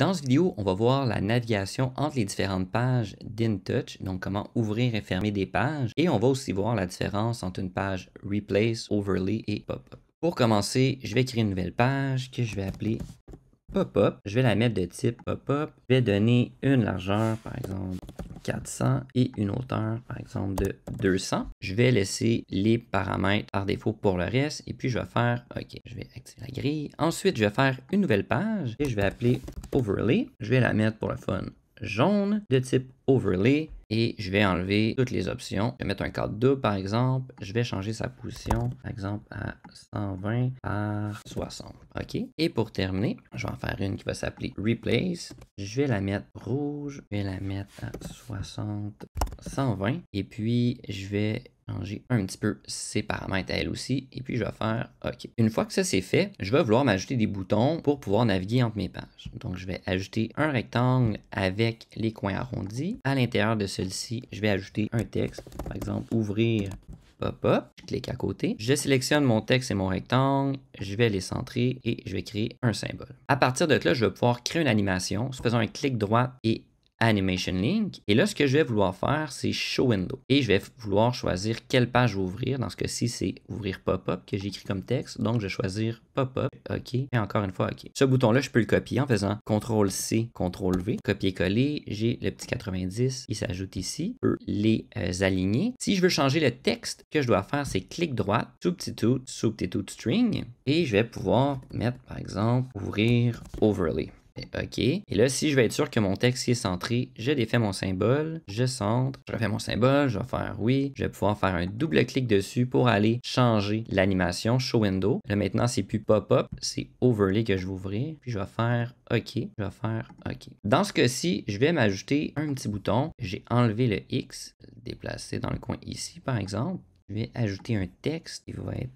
Dans cette vidéo, on va voir la navigation entre les différentes pages d'InTouch, donc comment ouvrir et fermer des pages, et on va aussi voir la différence entre une page Replace, Overlay et Pop-up. Pour commencer, je vais créer une nouvelle page que je vais appeler Pop-up. Je vais la mettre de type Pop-up. Je vais donner une largeur, par exemple 400 et une hauteur, par exemple, de 200. Je vais laisser les paramètres par défaut pour le reste et puis je vais faire OK. Je vais activer la grille. Ensuite, je vais faire une nouvelle page et je vais appeler Overlay. Je vais la mettre pour le fun jaune de type Overlay et je vais enlever toutes les options. Je vais mettre un cadre 2 par exemple. Je vais changer sa position par exemple à 120 par 60. OK. Et pour terminer, je vais en faire une qui va s'appeler Replace. Je vais la mettre rouge. Je vais la mettre à 60, 120. Et puis, je vais un petit peu ses paramètres à elle aussi. Et puis, je vais faire OK. Une fois que ça c'est fait, je vais vouloir m'ajouter des boutons pour pouvoir naviguer entre mes pages. Donc, je vais ajouter un rectangle avec les coins arrondis. À l'intérieur de celui-ci, je vais ajouter un texte. Par exemple, ouvrir pop-up. Je clique à côté. Je sélectionne mon texte et mon rectangle. Je vais les centrer et je vais créer un symbole. À partir de là, je vais pouvoir créer une animation. En faisant un clic droit et Animation Link. Et là, ce que je vais vouloir faire, c'est Show Window. Et je vais vouloir choisir quelle page ouvrir. Dans ce cas-ci, c'est Ouvrir Pop-up que j'écris comme texte. Donc, je vais choisir Pop-up. OK. Et encore une fois, OK. Ce bouton-là, je peux le copier en faisant CTRL-C, CTRL-V. Copier-coller. J'ai le petit 90. Il s'ajoute ici. Je les euh, aligner. Si je veux changer le texte, ce que je dois faire, c'est clic droit, Substitute, tout String. Et je vais pouvoir mettre, par exemple, Ouvrir Overlay. OK. Et là, si je vais être sûr que mon texte est centré, je défais mon symbole, je centre, je refais mon symbole, je vais faire oui. Je vais pouvoir faire un double clic dessus pour aller changer l'animation Show Window. Là, maintenant, c'est plus pop-up, c'est overlay que je vais ouvrir. Puis, je vais faire OK. Je vais faire OK. Dans ce cas-ci, je vais m'ajouter un petit bouton. J'ai enlevé le X, déplacé dans le coin ici, par exemple. Je vais ajouter un texte qui va être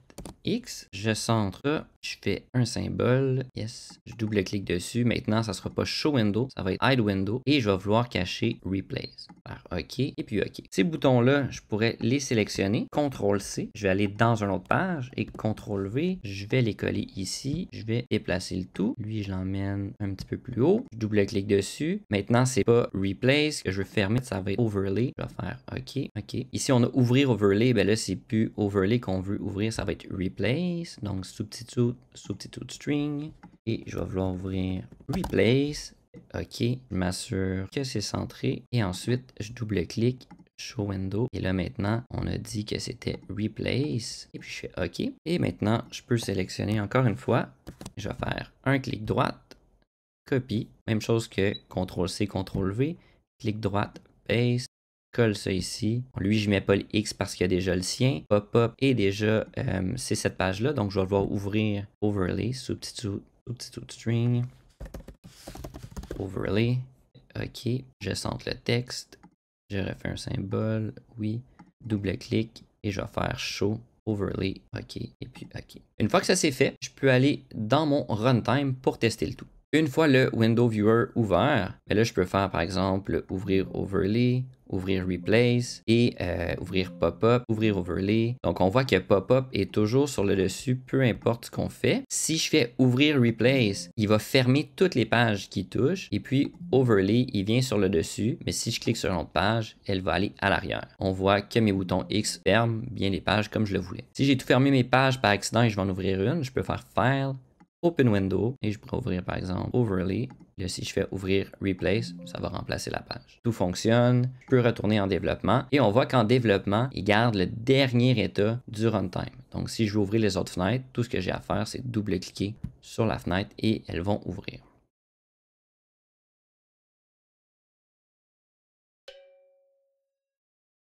X, je centre, je fais un symbole, yes, je double-clique dessus, maintenant ça sera pas Show Window, ça va être Hide Window, et je vais vouloir cacher Replace. Alors, OK, et puis OK. Ces boutons-là, je pourrais les sélectionner, CTRL-C, je vais aller dans une autre page, et CTRL-V, je vais les coller ici, je vais déplacer le tout, lui je l'emmène un petit peu plus haut, je double-clique dessus, maintenant c'est pas Replace que je vais fermer, ça va être Overlay, je vais faire OK, OK. Ici on a Ouvrir Overlay, ben là c'est plus Overlay qu'on veut ouvrir, ça va être replace, donc substitute, substitute string. Et je vais vouloir ouvrir replace. OK, je m'assure que c'est centré. Et ensuite, je double-clique show window. Et là maintenant, on a dit que c'était replace. Et puis je fais OK. Et maintenant, je peux sélectionner encore une fois. Je vais faire un clic droite, copie. Même chose que CTRL-C, CTRL-V, clic droite, paste colle ça ici. Lui, je mets pas le X parce qu'il y a déjà le sien. pop pop. Et déjà, euh, c'est cette page-là. Donc, je vais devoir ouvrir Overlay, Substitute, substitute String, Overlay. OK, je centre le texte. Je refais un symbole, oui. Double-clic et je vais faire Show Overlay. OK, et puis OK. Une fois que ça c'est fait, je peux aller dans mon runtime pour tester le tout. Une fois le Window Viewer ouvert, mais ben là je peux faire par exemple ouvrir Overlay, ouvrir Replace et euh, ouvrir Pop-up, ouvrir Overlay. Donc on voit que Pop-up est toujours sur le dessus, peu importe ce qu'on fait. Si je fais ouvrir Replace, il va fermer toutes les pages qui touchent et puis Overlay, il vient sur le dessus, mais si je clique sur une page, elle va aller à l'arrière. On voit que mes boutons X ferment bien les pages comme je le voulais. Si j'ai tout fermé mes pages par accident et je vais en ouvrir une, je peux faire File, Open Window et je pourrais ouvrir par exemple Overly. Là, si je fais ouvrir Replace, ça va remplacer la page. Tout fonctionne, je peux retourner en développement et on voit qu'en développement, il garde le dernier état du runtime. Donc si je veux ouvrir les autres fenêtres, tout ce que j'ai à faire, c'est double-cliquer sur la fenêtre et elles vont ouvrir.